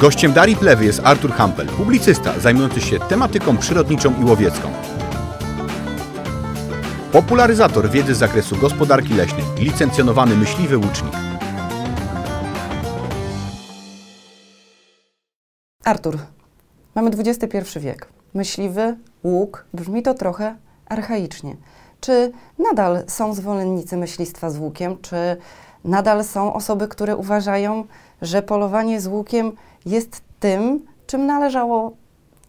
Gościem Dari Plewy jest Artur Hampel, publicysta zajmujący się tematyką przyrodniczą i łowiecką. Popularyzator wiedzy z zakresu gospodarki leśnej, licencjonowany myśliwy łucznik. Artur, mamy XXI wiek. Myśliwy, łuk, brzmi to trochę archaicznie. Czy nadal są zwolennicy myślistwa z łukiem, czy nadal są osoby, które uważają, że polowanie z łukiem jest tym, czym należało,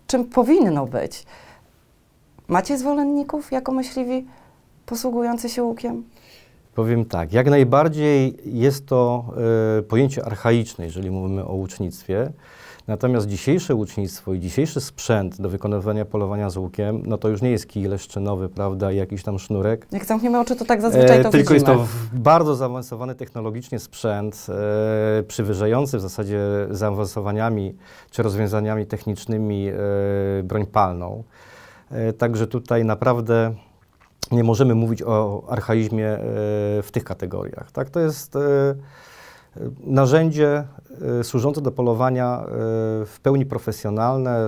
czym powinno być. Macie zwolenników jako myśliwi posługujący się łukiem? Powiem tak, jak najbardziej jest to y, pojęcie archaiczne, jeżeli mówimy o łucznictwie. Natomiast dzisiejsze łucznictwo i dzisiejszy sprzęt do wykonywania polowania z łukiem, no to już nie jest kij leszczynowy, prawda, i jakiś tam sznurek. Jak zamkniemy oczy, to tak e, zazwyczaj e, widzimy. Tylko jest to bardzo zaawansowany technologicznie sprzęt, e, przywyższający w zasadzie zaawansowaniami czy rozwiązaniami technicznymi e, broń palną. E, także tutaj naprawdę nie możemy mówić o archaizmie e, w tych kategoriach. Tak, to jest e, narzędzie e, służące do polowania e, w pełni profesjonalne. E,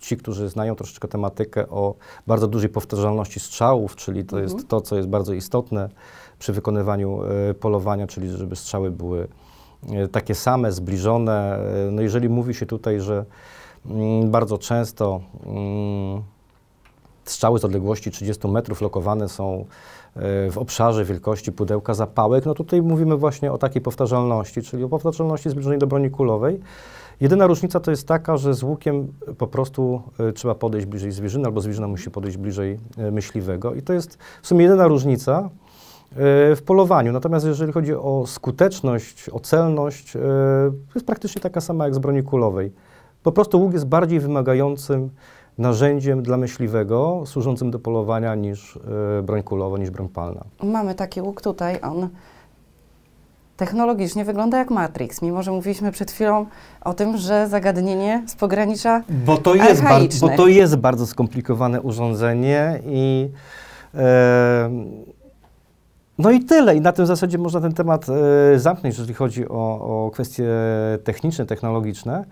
ci, którzy znają troszeczkę tematykę o bardzo dużej powtarzalności strzałów, czyli to mhm. jest to, co jest bardzo istotne przy wykonywaniu polowania, czyli żeby strzały były takie same, zbliżone. No jeżeli mówi się tutaj, że mm, bardzo często mm, strzały z odległości 30 metrów lokowane są E, w obszarze wielkości pudełka zapałek, no tutaj mówimy właśnie o takiej powtarzalności, czyli o powtarzalności zbliżonej do broni kulowej. Jedyna różnica to jest taka, że z łukiem po prostu e, trzeba podejść bliżej zwierzyny, albo zwierzyna musi podejść bliżej e, myśliwego. I to jest w sumie jedyna różnica w polowaniu. Natomiast jeżeli chodzi o skuteczność, o celność, jest praktycznie taka sama jak z broni kulowej. Po prostu łuk jest bardziej wymagającym narzędziem dla myśliwego służącym do polowania niż yy, broń kulowa, niż broń palna. Mamy taki łuk tutaj, on technologicznie wygląda jak Matrix, mimo że mówiliśmy przed chwilą o tym, że zagadnienie z pogranicza bo to jest, bo to jest bardzo skomplikowane urządzenie i yy, no i tyle. I na tym zasadzie można ten temat y, zamknąć, jeżeli chodzi o, o kwestie techniczne, technologiczne.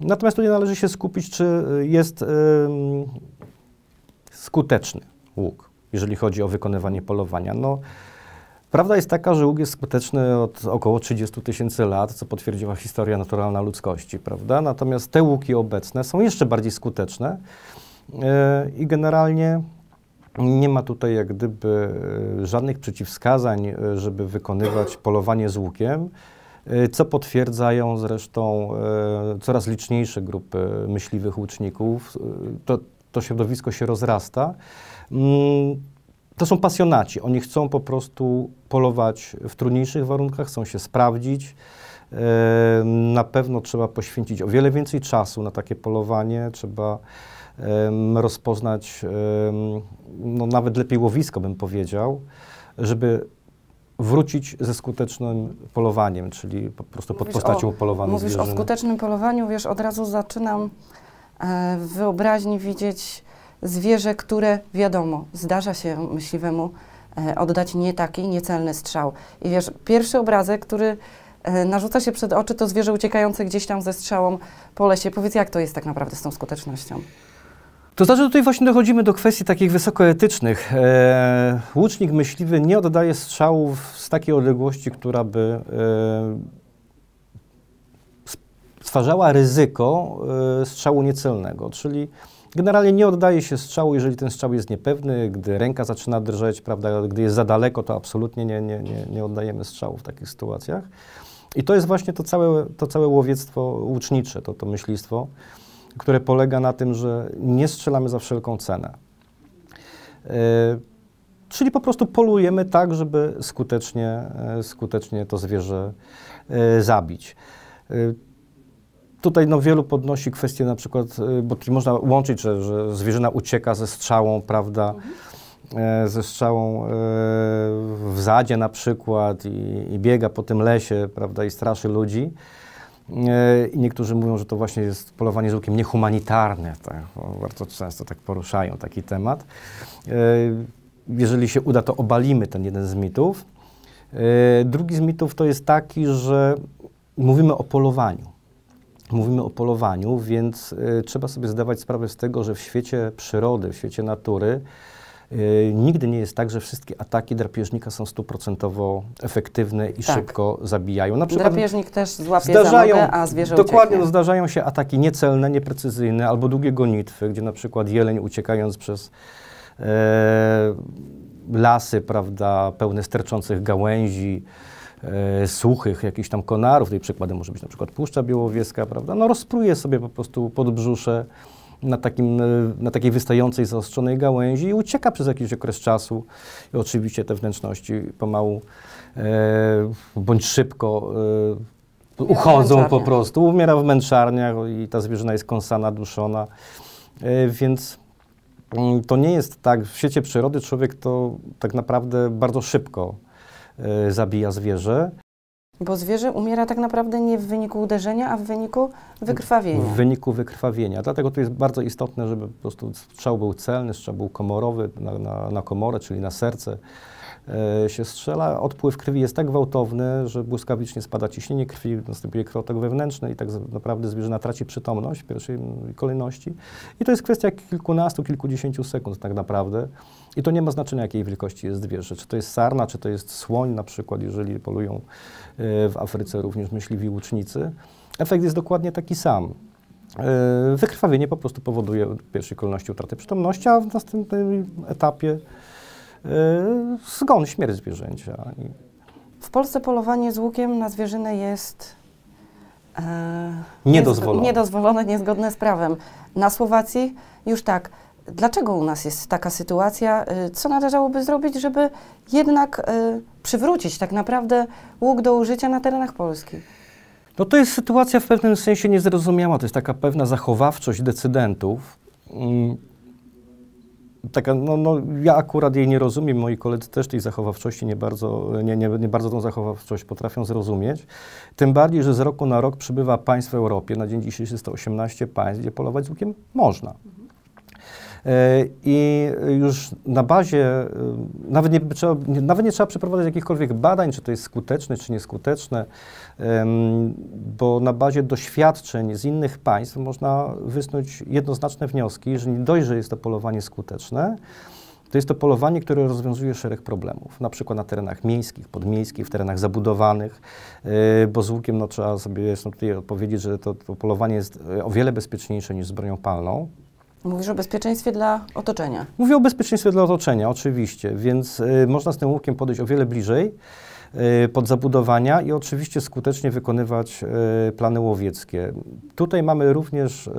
Natomiast tutaj należy się skupić, czy y, jest skuteczny łuk, jeżeli chodzi o wykonywanie polowania. No, Prawda jest taka, że łuk jest skuteczny od około 30 tysięcy lat, co potwierdziła historia naturalna ludzkości, prawda? Natomiast te łuki obecne są jeszcze bardziej skuteczne yy, i generalnie nie ma tutaj jak gdyby y, żadnych przeciwwskazań, y, żeby wykonywać polowanie z łukiem. E, co potwierdzają zresztą e, coraz liczniejsze grupy myśliwych łuczników. E, to, to środowisko się rozrasta. Mm, to są pasjonaci. Oni chcą po prostu polować w trudniejszych warunkach, chcą się sprawdzić. Na pewno trzeba poświęcić o wiele więcej czasu na takie polowanie. Trzeba rozpoznać no, nawet lepiej łowisko, bym powiedział, żeby wrócić ze skutecznym polowaniem, czyli po prostu mówisz pod postacią o, Mówisz zwierzyny. o skutecznym polowaniu, wiesz, od razu zaczynam e, w wyobraźni widzieć zwierzę, które wiadomo, zdarza się myśliwemu e, oddać nie taki niecelny strzał. I wiesz, pierwszy obrazek, który e, narzuca się przed oczy, to zwierzę uciekające gdzieś tam ze strzałą po lesie. Powiedz, jak to jest tak naprawdę z tą skutecznością? To znaczy tutaj właśnie dochodzimy do kwestii takich wysokoetycznych. E, łucznik myśliwy nie oddaje strzałów z takiej odległości, która by e, stwarzała ryzyko e, strzału niecelnego, czyli Generalnie nie oddaje się strzału, jeżeli ten strzał jest niepewny, gdy ręka zaczyna drżeć, prawda, gdy jest za daleko, to absolutnie nie, nie, nie, nie oddajemy strzału w takich sytuacjach. I to jest właśnie to całe, to całe łowiectwo łucznicze, to, to myślistwo które polega na tym, że nie strzelamy za wszelką cenę. E, czyli po prostu polujemy tak, żeby skutecznie, e, skutecznie to zwierzę e, zabić. tutaj no, wielu podnosi kwestię na przykład, bo można łączyć, że, że zwierzyna ucieka ze strzałą, prawda, mhm. ze strzałą w zadzie na przykład i, i biega po tym lesie, prawda, i straszy ludzi. E, I niektórzy mówią, że to właśnie jest polowanie z łukiem niehumanitarne. Tak? Bardzo często tak poruszają taki temat. E, jeżeli się uda, to obalimy ten jeden z mitów. E, drugi z mitów to jest taki, że mówimy o polowaniu. Mówimy o polowaniu, więc trzeba sobie zdawać sprawę z tego, że w świecie przyrody, w świecie natury, Y, nigdy nie jest tak, że wszystkie ataki drapieżnika są stuprocentowo efektywne i tak. szybko zabijają. Na przykład Drapieżnik też złapie zdarzają, a zwierzę Dokładnie, no zdarzają się ataki niecelne, nieprecyzyjne albo długie gonitwy, gdzie na przykład jeleń uciekając przez e, lasy, prawda, pełne sterczących gałęzi, e, suchych jakichś tam konarów, tutaj przykładem może być na przykład Puszcza Białowieska, prawda, no rozpruje sobie po prostu podbrzusze, brzusze na, takim, e, na takiej wystającej, zaostrzonej gałęzi i ucieka przez jakiś okres czasu. I oczywiście te wnętrzności pomału e, bądź szybko e, uchodzą po prostu, umiera w męczarniach i ta zwierzyna jest kąsana, duszona. E, więc mm, to nie jest tak, w świecie przyrody człowiek to tak naprawdę bardzo szybko e, zabija zwierzę. Bo zwierzę umiera tak naprawdę nie w wyniku uderzenia, a w wyniku wykrwawienia. W wyniku wykrwawienia. Dlatego tu jest bardzo istotne, żeby po prostu strzał był celny, strzał był komorowy na, na, na komorę, czyli na serce e, się strzela. Odpływ krwi jest tak gwałtowny, że błyskawicznie spada ciśnienie krwi, następuje krwotok wewnętrzny i tak naprawdę zwierzę traci przytomność w pierwszej kolejności. I to jest kwestia kilkunastu, kilkudziesięciu sekund tak naprawdę. I to nie ma znaczenia, jakiej wielkości jest zwierzę. Czy to jest sarna, czy to jest słoń na przykład, jeżeli polują e, w Afryce również myśliwi łucznicy. Efekt jest dokładnie taki sam. E, wykrwawienie po prostu powoduje w pierwszej kolejności utratę przytomności, a w następnym etapie e, zgon, śmierć zwierzęcia. W Polsce polowanie z łukiem na zwierzynę jest niedozwolone. niedozwolone, niezgodne z prawem. Na Słowacji już tak, dlaczego u nas jest taka sytuacja, y, co należałoby zrobić, żeby jednak y, przywrócić tak naprawdę łuk do użycia na terenach Polski? No to jest sytuacja w pewnym sensie niezrozumiała, to jest taka pewna zachowawczość decydentów. Mm, taka, no, no, ja akurat jej nie rozumiem, moi koledzy też tej zachowawczości nie bardzo, nie, nie, nie bardzo tą zachowawczość potrafią zrozumieć. Tym bardziej, że z roku na rok przybywa państw w Europie, na dzień dzisiejszy 18 państw, gdzie polować z łukiem można. E, I już na bazie, e, nawet nie, trzeba, nawet nie trzeba przeprowadzać jakichkolwiek badań, czy to jest skuteczne, czy nieskuteczne, bo na bazie doświadczeń z innych państw można wysnuć jednoznaczne wnioski, że nie dość, że jest to polowanie skuteczne, to jest to polowanie, które rozwiązuje szereg problemów, na przykład na terenach miejskich, podmiejskich, w terenach zabudowanych, e, bo z łukiem no, trzeba sobie jeszcze tutaj odpowiedzieć, że to, to polowanie jest o wiele bezpieczniejsze niż z bronią palną, Mówisz o bezpieczeństwie dla otoczenia. Mówię o bezpieczeństwie dla otoczenia, oczywiście, więc y, można z tym łukiem podejść o wiele bliżej y, pod zabudowania i oczywiście skutecznie wykonywać y, plany łowieckie. Tutaj mamy również y,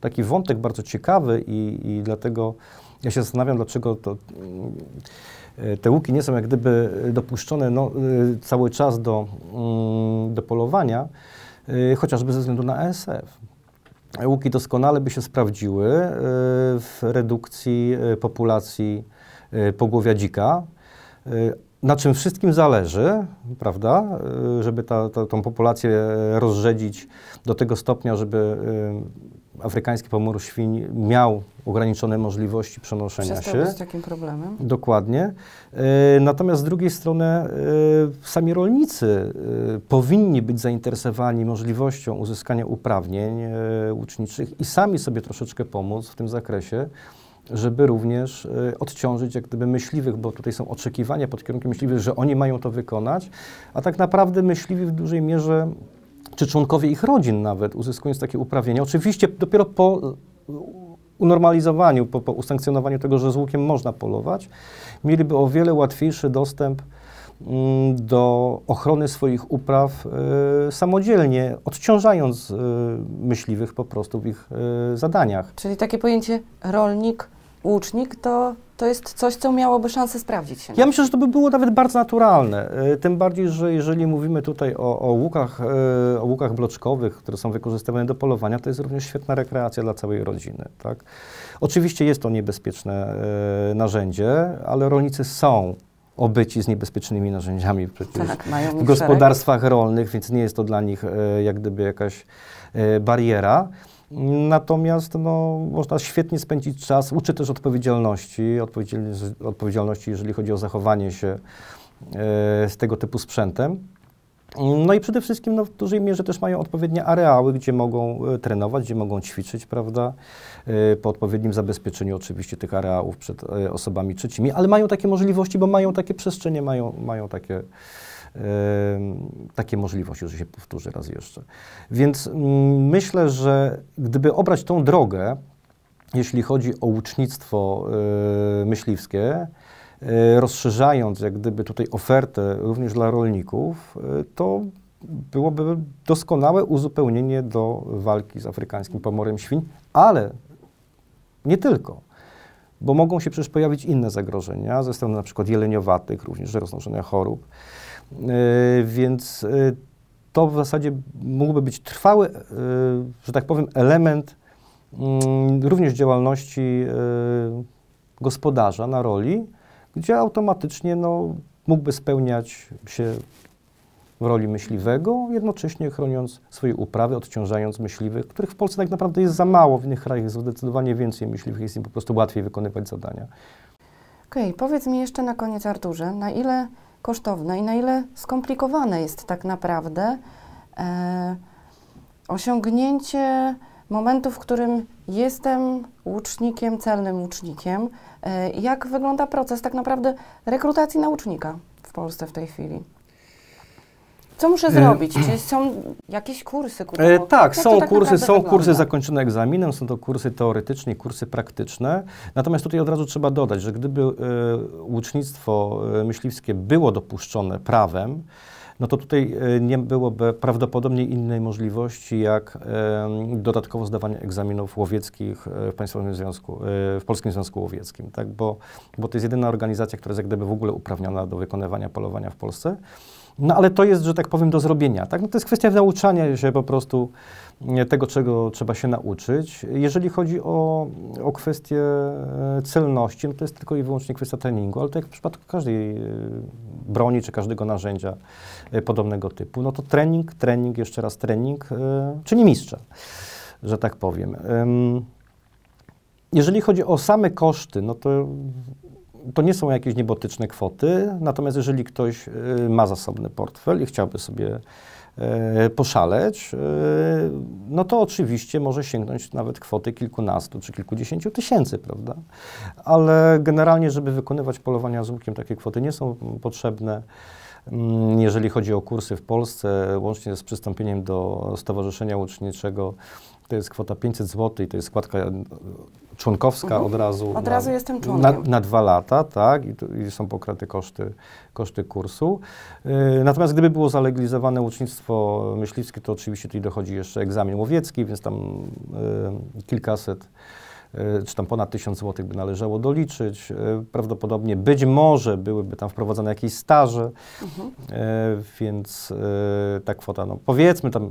taki wątek bardzo ciekawy i, i dlatego ja się zastanawiam, dlaczego to, y, te łuki nie są jak gdyby dopuszczone no, y, cały czas do, mm, do polowania, chociażby ze względu na ESF E, łuki doskonale by się sprawdziły e, w redukcji e, populacji pogłowia dzika. Na czym wszystkim zależy, prawda, żeby ta, ta, tą populację rozrzedzić do tego stopnia, żeby afrykański pomór świń miał ograniczone możliwości przenoszenia Przestał się. z takim problemem. Dokładnie. Y, natomiast z drugiej strony y, sami rolnicy y, powinni być zainteresowani możliwością uzyskania uprawnień łuczniczych i sami sobie troszeczkę pomóc w tym zakresie żeby również odciążyć jak gdyby myśliwych, bo tutaj są oczekiwania pod kierunkiem myśliwych, że oni mają to wykonać, a tak naprawdę myśliwi w dużej mierze czy członkowie ich rodzin nawet, uzyskując takie uprawienia. Oczywiście dopiero po unormalizowaniu, po, po usankcjonowaniu tego, że z łukiem można polować, mieliby o wiele łatwiejszy dostęp mm, do ochrony swoich upraw y, samodzielnie, odciążając y, myśliwych po prostu w ich y, zadaniach. Czyli takie pojęcie rolnik, łucznik to to jest coś, co miałoby szansę sprawdzić się. Ja myślę, że to by było nawet bardzo naturalne. E, tym bardziej, że jeżeli mówimy tutaj o, o, łukach, e, o łukach bloczkowych, które są wykorzystywane do polowania, to jest również świetna rekreacja dla całej rodziny. Tak? Oczywiście jest to niebezpieczne e, narzędzie, ale rolnicy są obyci z niebezpiecznymi narzędziami tak, w gospodarstwach szereg. rolnych, więc nie jest to dla nich jak gdyby jakaś bariera. Natomiast no, można świetnie spędzić czas, uczy też odpowiedzialności, odpowiedzialności, jeżeli chodzi o zachowanie się e, z tego typu sprzętem. No i przede wszystkim no, w dużej mierze też mają odpowiednie areały, gdzie mogą e, trenować, gdzie mogą ćwiczyć, prawda? E, po odpowiednim zabezpieczeniu oczywiście tych areałów przed osobami trzecimi, ale mają takie możliwości, bo mają takie przestrzenie, mają, mają takie takie możliwości, że się powtórzy raz jeszcze. Więc mm, myślę, że gdyby obrać tą drogę, jeśli chodzi o łucznictwo e, myśliwskie, e, rozszerzając jak gdyby tutaj ofertę również dla rolników, e, to byłoby doskonałe uzupełnienie do walki z afrykańskim pomorem świń, ale nie tylko, bo mogą się przecież pojawić inne zagrożenia ze strony na przykład jeleniowatych, również roznoszenia chorób. Y, więc y, to w zasadzie mógłby być trwały, y, że tak powiem, element mm, również działalności gospodarza na roli, gdzie automatycznie no, mógłby spełniać się w roli myśliwego, jednocześnie chroniąc swoje uprawy, odciążając myśliwych, których w Polsce tak naprawdę jest za mało, w innych krajach jest zdecydowanie więcej myśliwych, jest im po prostu łatwiej wykonywać zadania. Okej, okay, powiedz mi jeszcze na koniec Arturze, na ile kosztowne i na ile skomplikowane jest tak naprawdę e, osiągnięcie momentu, w którym jestem łucznikiem, celnym łucznikiem. E, jak wygląda proces tak naprawdę rekrutacji naucznika w Polsce w tej chwili? Co muszę e, zrobić? Czy są jakieś kursy? E, tak, są tak kursy, są wygląda? kursy zakończone egzaminem, są to kursy teoretyczne, kursy praktyczne. Natomiast tutaj od razu trzeba dodać, że gdyby e, ucznictwo łucznictwo e, myśliwskie było dopuszczone prawem, no to tutaj nie byłoby prawdopodobnie innej możliwości, jak dodatkowo zdawanie egzaminów łowieckich w Państwowym Związku, w Polskim Związku Łowieckim, tak? bo, bo to jest jedyna organizacja, która jest jak gdyby w ogóle uprawniona do wykonywania polowania w Polsce. No ale to jest, że tak powiem, do zrobienia. Tak? No, to jest kwestia nauczania się po prostu e, tego, czego trzeba się nauczyć. Jeżeli chodzi o, o kwestię e, celności, no to jest tylko i wyłącznie kwestia treningu, ale to tak jak w przypadku każdej e, broni czy każdego narzędzia podobnego typu, no to trening, trening, jeszcze raz trening, czyni mistrza, że tak powiem. Jeżeli chodzi o same koszty, no to to nie są jakieś niebotyczne kwoty, natomiast jeżeli ktoś y, ma zasobny portfel i chciałby sobie y, poszaleć, y, no to oczywiście może sięgnąć nawet kwoty kilkunastu czy kilkudziesięciu tysięcy, prawda? Ale generalnie, żeby wykonywać polowania z łukiem, takie kwoty nie są potrzebne. Mm, jeżeli chodzi o kursy w Polsce, łącznie z przystąpieniem do Stowarzyszenia Łuczniczego, to jest kwota 500 zł i to jest składka członkowska mhm. od razu. Od na, razu jestem członkiem. Na, na dwa lata, tak, i, i, są pokryte koszty, koszty kursu. Yy, natomiast gdyby było zalegalizowane ucznictwo myśliwskie, to oczywiście tutaj dochodzi jeszcze egzamin łowiecki, więc tam yy, kilkaset y, czy tam ponad 1000 zł by należało doliczyć. Y, prawdopodobnie być może byłyby tam wprowadzane jakieś staże, mhm. Y, więc ta kwota, no powiedzmy tam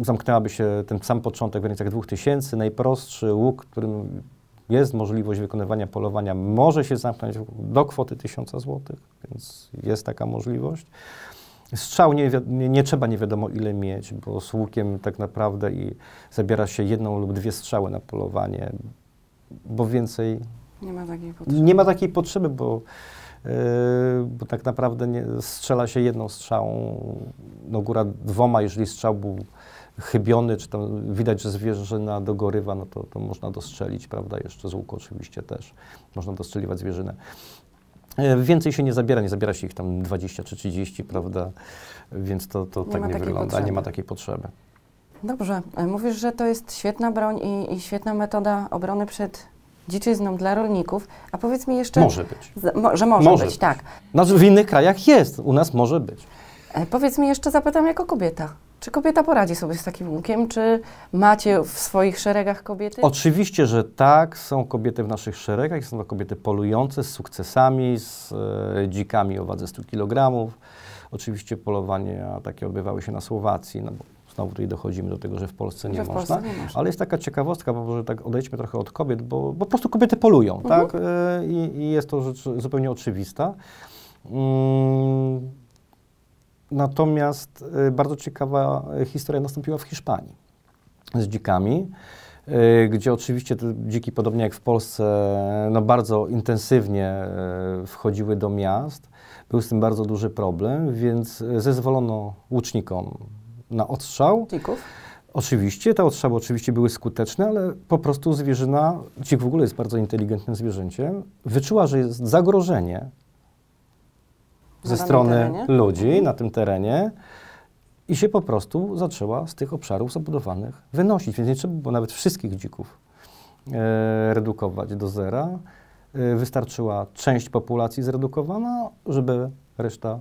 zamknęłaby się ten sam początek w granicach 2000. Najprostszy łuk, którym jest możliwość wykonywania polowania, może się zamknąć do kwoty 1000 zł, więc jest taka możliwość. Strzał nie, nie, nie, trzeba nie wiadomo ile mieć, bo z łukiem tak naprawdę i zabiera się jedną lub dwie strzały na polowanie, bo więcej... Nie ma takiej potrzeby. Nie ma takiej potrzeby, bo, yy, bo tak naprawdę nie, strzela się jedną strzałą, no góra dwoma, jeżeli strzał był chybiony, czy tam widać, że zwierzyna dogorywa, no to, to można dostrzelić, prawda, jeszcze z łuku oczywiście też można dostrzeliwać zwierzynę. E, więcej się nie zabiera, nie zabiera się ich tam 20 czy 30, prawda, więc to, to nie tak nie wygląda, potrzeby. nie ma takiej potrzeby. Dobrze, e, mówisz, że to jest świetna broń i, i świetna metoda obrony przed dziczyzną dla rolników, a powiedz mi jeszcze... Może być. mo, że może, może być, być, tak. Znaczy, w innych krajach jest, u nas może być. E, powiedz mi jeszcze, zapytam jako kobieta. Czy kobieta poradzi sobie z takim łukiem? Czy macie w swoich szeregach kobiety? Oczywiście, że tak. Są kobiety w naszych szeregach. Są to kobiety polujące z sukcesami, z e, dzikami o wadze 100 kg. Oczywiście polowania takie odbywały się na Słowacji, no bo znowu tutaj dochodzimy do tego, że w Polsce nie, można, Polsce nie można. Ale jest taka ciekawostka, bo może tak odejdźmy trochę od kobiet, bo, bo po prostu kobiety polują, mhm. tak? E, i, I, jest to rzecz zupełnie oczywista. Mm Natomiast y, bardzo ciekawa y, historia nastąpiła w Hiszpanii z dzikami, y, gdzie oczywiście te dziki, podobnie jak w Polsce, no bardzo intensywnie wchodziły do miast. Był z tym bardzo duży problem, więc zezwolono łucznikom na odstrzał. Dzików? Oczywiście, te odstrzały oczywiście były skuteczne, ale po prostu zwierzyna, dzik w ogóle jest bardzo inteligentnym zwierzęciem, wyczuła, że jest zagrożenie ze strony terenie. ludzi mhm. na tym terenie i się po prostu zaczęła z tych obszarów zabudowanych wynosić. Więc nie trzeba było nawet wszystkich dzików e, redukować do zera. E, wystarczyła część populacji zredukowana, żeby reszta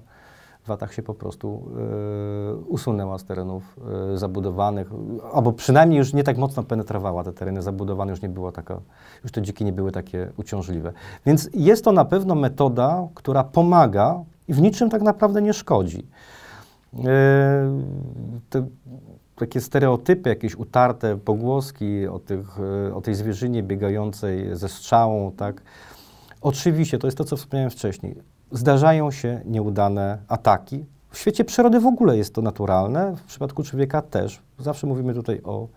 w atach się po prostu e, usunęła z terenów e, zabudowanych, albo przynajmniej już nie tak mocno penetrowała te tereny zabudowane, już nie było taka, już te dziki nie były takie uciążliwe. Więc jest to na pewno metoda, która pomaga i w niczym tak naprawdę nie szkodzi. E, te, takie stereotypy, jakieś utarte pogłoski o, tych, e, o tej zwierzynie biegającej ze strzałą, tak. Oczywiście, to jest to, co wspomniałem wcześniej. Zdarzają się nieudane ataki. W świecie przyrody w ogóle jest to naturalne, w przypadku człowieka też. Zawsze mówimy tutaj o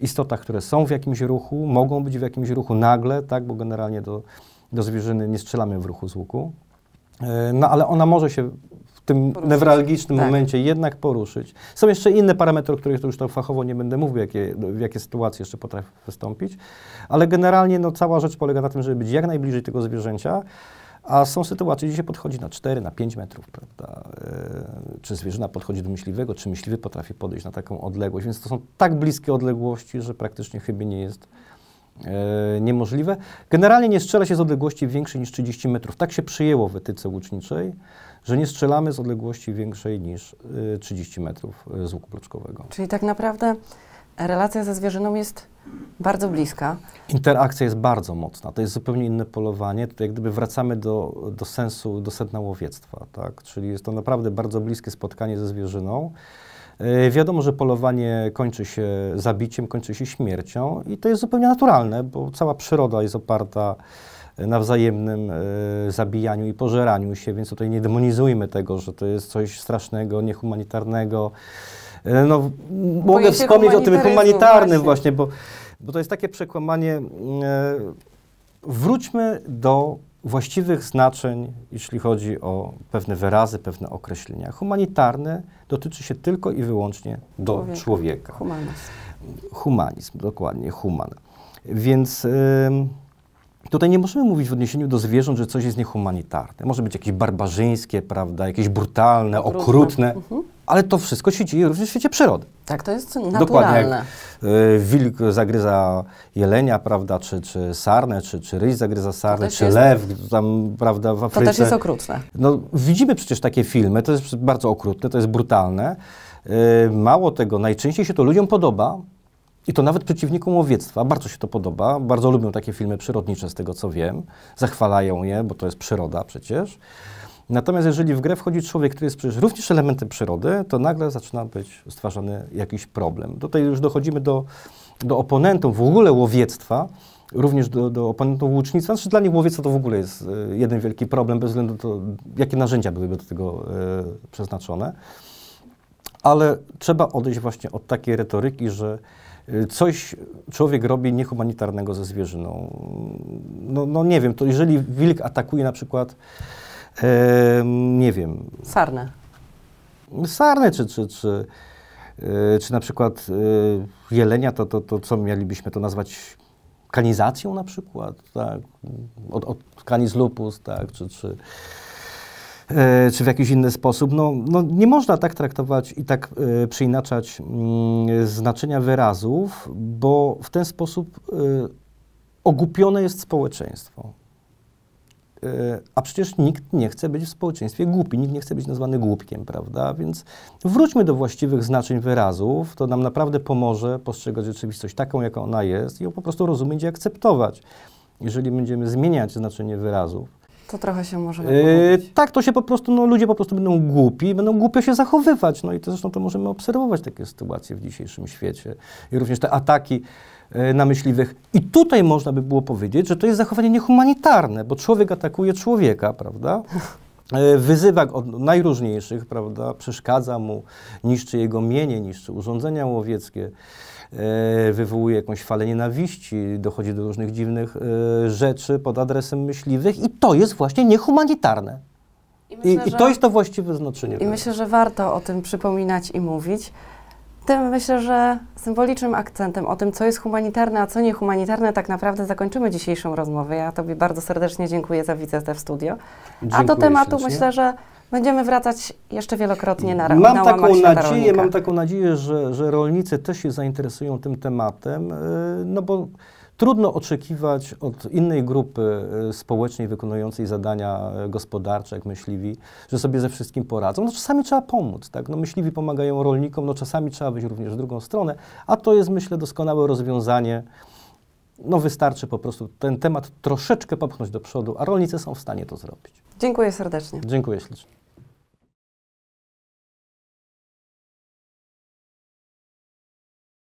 istotach, które są w jakimś ruchu, mogą być w jakimś ruchu nagle, tak, bo generalnie do, do zwierzyny nie strzelamy w ruchu z łuku. E, no ale ona może się w tym poruszyć. newralgicznym tak. momencie jednak poruszyć. Są jeszcze inne parametry, o których to już tam fachowo nie będę mówił, jakie, w jakie sytuacje jeszcze potrafi wystąpić, ale generalnie no, cała rzecz polega na tym, żeby być jak najbliżej tego zwierzęcia, a są sytuacje, gdzie się podchodzi na 4, na 5 metrów, prawda? E, czy zwierzyna podchodzi do myśliwego, czy myśliwy potrafi podejść na taką odległość, więc to są tak bliskie odległości, że praktycznie chyba nie jest E, niemożliwe. Generalnie nie strzela się z odległości większej niż 30 metrów. Tak się przyjęło w etyce łuczniczej, że nie strzelamy z odległości większej niż 30 e, metrów e, z łuku ploczkowego. Czyli tak naprawdę relacja ze zwierzyną jest bardzo bliska. Interakcja jest bardzo mocna. To jest zupełnie inne polowanie. To jak gdyby wracamy do, do sensu, do sedna łowiectwa, tak? Czyli jest to naprawdę bardzo bliskie spotkanie ze zwierzyną. E, wiadomo, że polowanie kończy się zabiciem, kończy się śmiercią i to jest zupełnie naturalne, bo cała przyroda jest oparta e, na wzajemnym e, zabijaniu i pożeraniu się, więc tutaj nie demonizujmy tego, że to jest coś strasznego, niehumanitarnego. No, mogę wspomnieć o tym humanitarnym właśnie, właśnie bo, bo to jest takie przekłamanie. Wróćmy do właściwych znaczeń, jeśli chodzi o pewne wyrazy, pewne określenia. Humanitarne dotyczy się tylko i wyłącznie do człowieka. człowieka. Humanizm. Humanizm, dokładnie, human. Więc y, tutaj nie możemy mówić w odniesieniu do zwierząt, że coś jest niehumanitarne. Może być jakieś barbarzyńskie, prawda, jakieś brutalne, okrutne. okrutne. Mhm ale to wszystko się dzieje również w świecie przyrody. Tak, to jest naturalne. Dokładnie jak y, wilk zagryza jelenia, prawda, czy, czy sarnę, czy, czy ryś zagryza sarnę, czy jest, lew, tam, prawda, w Afryce. To też jest okrutne. No, widzimy przecież takie filmy, to jest bardzo okrutne, to jest brutalne. Y, mało tego, najczęściej się to ludziom podoba, i to nawet przeciwnikom łowiectwa. Bardzo się to podoba. Bardzo lubią takie filmy przyrodnicze, z tego co wiem. Zachwalają je, bo to jest przyroda przecież. Natomiast jeżeli w grę wchodzi człowiek, który jest przecież również elementem przyrody, to nagle zaczyna być stwarzany jakiś problem. Tutaj już dochodzimy do, do oponentów w ogóle łowiectwa, również do, do oponentów łucznictwa. Znaczy dla nich łowiectwo to w ogóle jest e, jeden wielki problem, bez względu na to, jakie narzędzia byłyby do tego e, przeznaczone. Ale trzeba odejść właśnie od takiej retoryki, że e, coś człowiek robi niehumanitarnego ze zwierzyną. No, no nie wiem, to jeżeli wilk atakuje na przykład e, nie wiem. Sarne. Sarne, czy, czy, czy, e, czy na przykład e, jelenia, to, to, to co mielibyśmy to nazwać kanizacją na przykład, tak? Od, od lupus, tak? Czy, czy, e, czy w jakiś inny sposób. No, no, nie można tak traktować i tak przeinaczać przyinaczać mm, znaczenia wyrazów, bo w ten sposób ogłupione jest społeczeństwo. Y, a przecież nikt nie chce być w społeczeństwie głupi, nikt nie chce być nazwany głupkiem, prawda? Więc wróćmy do właściwych znaczeń wyrazów, to nam naprawdę pomoże postrzegać rzeczywistość taką, jaką ona jest i ją po prostu rozumieć i akceptować. Jeżeli będziemy zmieniać znaczenie wyrazów, to trochę się może yy, Tak, to się po prostu, no, ludzie po prostu będą głupi będą głupio się zachowywać. No i to zresztą to możemy obserwować takie sytuacje w dzisiejszym świecie. I również te ataki yy, na myśliwych. I tutaj można by było powiedzieć, że to jest zachowanie niehumanitarne, bo człowiek atakuje człowieka, prawda? Yy, wyzywa od najróżniejszych, prawda, przeszkadza mu, niszczy jego mienie, niszczy urządzenia łowieckie. E, wywołuje jakąś falę nienawiści, dochodzi do różnych dziwnych e, rzeczy pod adresem myśliwych i to jest właśnie niehumanitarne. I, myślę, I, i to jest to właściwe znaczenie. I myślę, że warto o tym przypominać i mówić. Tym myślę, że symbolicznym akcentem o tym, co jest humanitarne, a co niehumanitarne, tak naprawdę zakończymy dzisiejszą rozmowę. Ja Tobie bardzo serdecznie dziękuję za wizytę w studio. Dziękuję a do tematu ślicznie. myślę, że Będziemy wracać jeszcze wielokrotnie na, mam na taką nadzieję, Mam taką nadzieję, że, że rolnicy też się zainteresują tym tematem, e, no bo trudno oczekiwać od innej grupy e, społecznej wykonującej zadania e, gospodarcze, jak myśliwi, że sobie ze wszystkim poradzą. No czasami trzeba pomóc, tak? No myśliwi pomagają rolnikom, no czasami trzeba być również w drugą stronę, a to jest, myślę, doskonałe rozwiązanie, no wystarczy po prostu ten temat troszeczkę popchnąć do przodu, a rolnicy są w stanie to zrobić. Dziękuję serdecznie. Dziękuję ślicznie.